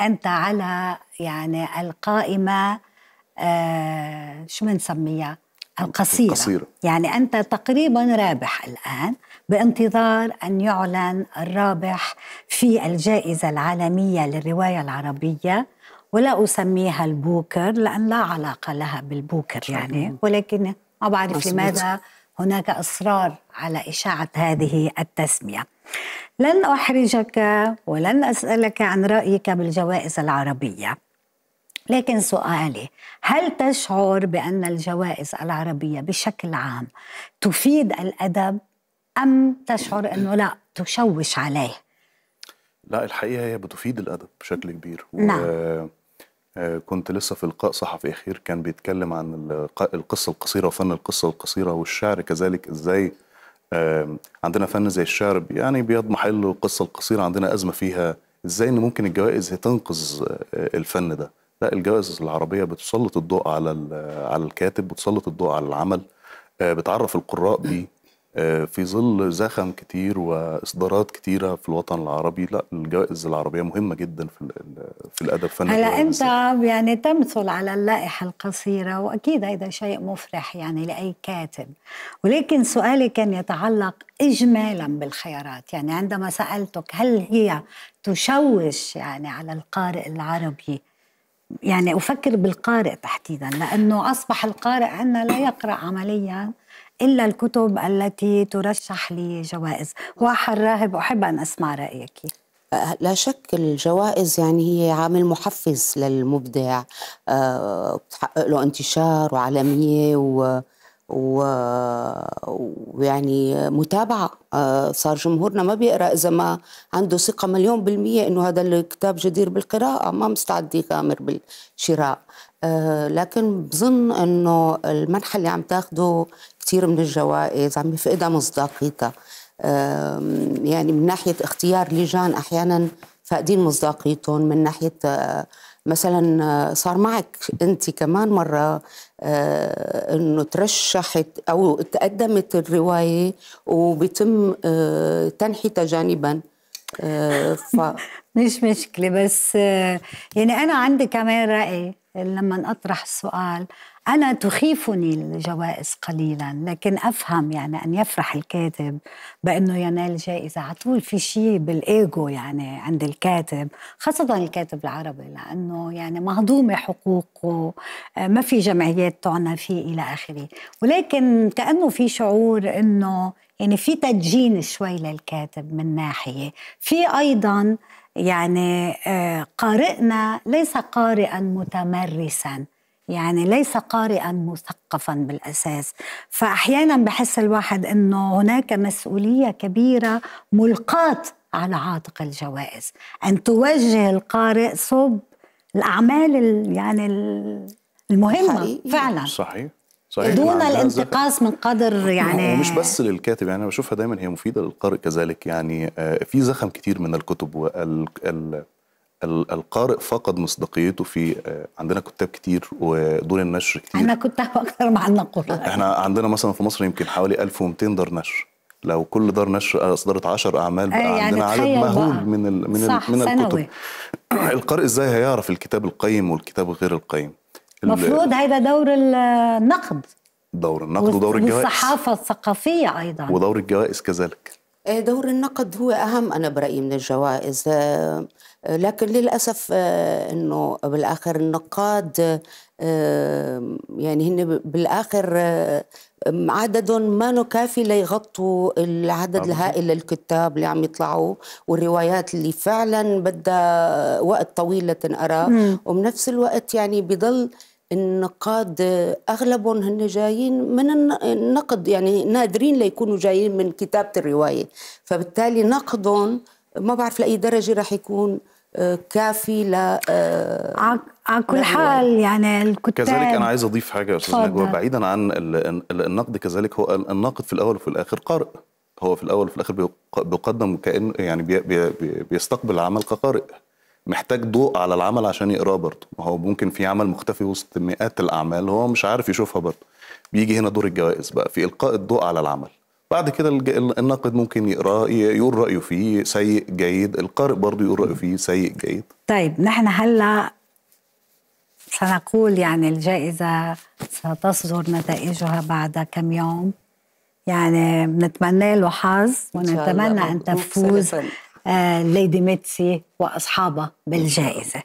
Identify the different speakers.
Speaker 1: انت على يعني القائمه آه، شو بنسميها القصيرة. القصيرة يعني أنت تقريبا رابح الآن بانتظار أن يعلن الرابح في الجائزة العالمية للرواية العربية ولا أسميها البوكر لأن لا علاقة لها بالبوكر يعني ولكن ما بعرف لماذا هناك إصرار على إشاعة هذه التسمية لن أحرجك ولن أسألك عن رأيك بالجوائز العربية لكن سؤالي هل تشعر بأن الجوائز العربية بشكل عام تفيد الأدب أم تشعر أنه لا تشوش عليه؟
Speaker 2: لا الحقيقة هي بتفيد الأدب بشكل كبير و... نعم. آه، كنت لسه في لقاء صحفي اخير كان بيتكلم عن القصه القصيره وفن القصه القصيره والشعر كذلك ازاي عندنا فن زي الشعر يعني بيضمح له القصه القصيره عندنا ازمه فيها ازاي ان ممكن الجوائز تنقذ آه، الفن ده لا الجوائز العربيه بتسلط الضوء على على الكاتب بتسلط الضوء على العمل آه، بتعرف القراء بيه آه، في ظل زخم كتير واصدارات كتيره في الوطن العربي لا الجوائز العربيه مهمه جدا في في الادب فن هلا
Speaker 1: انت يعني تمثل على اللائحه القصيره واكيد هذا شيء مفرح يعني لاي كاتب ولكن سؤالي كان يتعلق اجمالا بالخيارات يعني عندما سالتك هل هي تشوش يعني على القارئ العربي يعني افكر بالقارئ تحديدا لانه اصبح القارئ عندنا لا يقرا عمليا إلا الكتب التي ترشح لجوائز واحد راهب أحب أن أسمع رأيك
Speaker 3: أه، لا شك الجوائز يعني هي عامل محفز للمبدع بتحقق أه، له انتشار وعالمية و... و... ويعني متابعة آه، صار جمهورنا ما بيقرأ إذا ما عنده ثقة مليون بالمية إنه هذا الكتاب جدير بالقراءة ما مستعد يغامر بالشراء آه، لكن بظن إنه المنحة اللي عم تاخده كثير من الجوائز عم يفقدها مصداقيتها يعني من ناحية اختيار لجان أحيانا فاقدين مصداقيتهم من ناحية آه، مثلا آه، صار معك انت كمان مره آه، انه ترشحت او تقدمت الروايه وبيتم آه، تنحيتها جانبا ف... مش مشكله بس
Speaker 1: يعني انا عندي كمان راي لما اطرح السؤال أنا تخيفني الجوائز قليلا لكن أفهم يعني أن يفرح الكاتب بأنه ينال جائزة على طول في شيء بالإيجو يعني عند الكاتب خاصة الكاتب العربي لأنه يعني مهضومة حقوقه آه، ما في جمعيات تعنى فيه إلى آخره ولكن كأنه في شعور أنه يعني في تدجين شوي للكاتب من ناحية في أيضا يعني آه، قارئنا ليس قارئا متمرسا يعني ليس قارئا مثقفا بالاساس فاحيانا بحس الواحد انه هناك مسؤوليه كبيره ملقاه على عاتق الجوائز ان توجه القارئ صوب الاعمال يعني المهمه صحيح. فعلا
Speaker 2: صحيح صحيح دون الانتقاص
Speaker 1: من قدر يعني ومش
Speaker 2: بس للكاتب يعني انا بشوفها دايما هي مفيده للقارئ كذلك يعني آه، في زخم كتير من الكتب وال القارئ فقد مصداقيته في آه، عندنا كتاب كتير ودور النشر كتير
Speaker 1: انا كتاب اكتر ما عندنا قراء
Speaker 2: احنا عندنا مثلا في مصر يمكن حوالي 1200 دار نشر لو كل دار نشر اصدرت آه، 10 اعمال بقى آه، يعني عندنا عدد مهول بقى. من ال من صح ال من الكتب القارئ ازاي هيعرف الكتاب القيم والكتاب غير القيم المفروض
Speaker 1: هيبقى دور النقد
Speaker 2: دور النقد ودور الجوائز والصحافه الثقافيه ايضا ودور الجوائز كذلك
Speaker 3: آه، دور النقد هو أهم أنا برأيي من الجوائز آه، آه، لكن للأسف أنه بالآخر النقاد يعني هن بالآخر عدد ما كافي ليغطوا العدد نعم. الهائل للكتاب اللي عم يطلعوا والروايات اللي فعلا بدها وقت طويل لتنقرا وبنفس الوقت يعني بضل النقاد اغلبهم هن جايين من النقد يعني نادرين ليكونوا جايين من كتابه الروايه فبالتالي نقدهم ما بعرف لاي درجه راح يكون آه، كافي ل آه، عن كل حال يعني الكتاب كذلك انا عايز
Speaker 2: اضيف حاجه استاذ نجوى بعيدا عن النقد كذلك هو الناقد في الاول وفي الاخر قارئ هو في الاول وفي الاخر بيقدم كان يعني بيستقبل العمل كقارئ محتاج ضوء على العمل عشان يقراه برضه ما هو ممكن في عمل مختفي وسط مئات الاعمال هو مش عارف يشوفها برضه بيجي هنا دور الجوائز بقى في القاء الضوء على العمل بعد كده الناقد ممكن يقراه يقول رايه فيه سيء جيد القارئ برضه يقول رايه فيه سيء جيد
Speaker 1: طيب نحن هلا سنقول يعني الجائزه ستصدر نتائجها بعد كم يوم يعني بنتمنى له حظ ونتمنى ان تفوز آه، ليدي ميتسي واصحابها بالجائزه